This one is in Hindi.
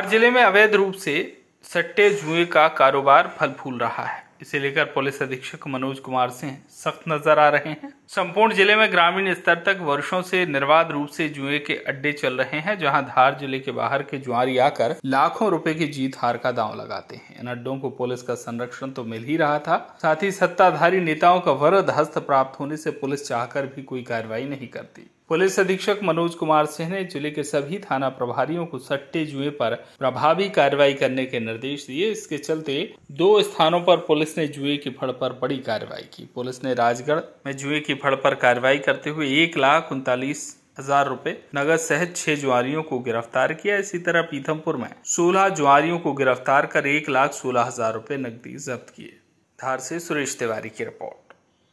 धार जिले में अवैध रूप से सट्टे जुए का कारोबार फल फूल रहा है इसे लेकर पुलिस अधीक्षक मनोज कुमार सिंह सख्त नजर आ रहे हैं संपूर्ण जिले में ग्रामीण स्तर तक वर्षों से निर्वाध रूप से जुए के अड्डे चल रहे हैं जहां धार जिले के बाहर के जुआरी आकर लाखों रुपए की जीत हार का दांव लगाते हैं इन अड्डों को पुलिस का संरक्षण तो मिल ही रहा था साथ ही सत्ताधारी नेताओं का वरद हस्त प्राप्त होने से पुलिस चाहकर भी कोई कार्रवाई नहीं करती पुलिस अधीक्षक मनोज कुमार सिंह ने जिले के सभी थाना प्रभारियों को सट्टे जुए पर प्रभावी कार्रवाई करने के निर्देश दिए इसके चलते दो स्थानों पर पुलिस ने जुए की फड़ पर बड़ी कार्रवाई की पुलिस ने राजगढ़ में जुए की फड़ पर कार्रवाई करते हुए एक लाख उनतालीस हजार रूपए नगद सहित छह जुआरियों को गिरफ्तार किया इसी तरह पीथमपुर में सोलह जुआरियों को गिरफ्तार कर एक लाख सोलह हजार रूपए नकदी जब्त किए धार से सुरेश तिवारी की रिपोर्ट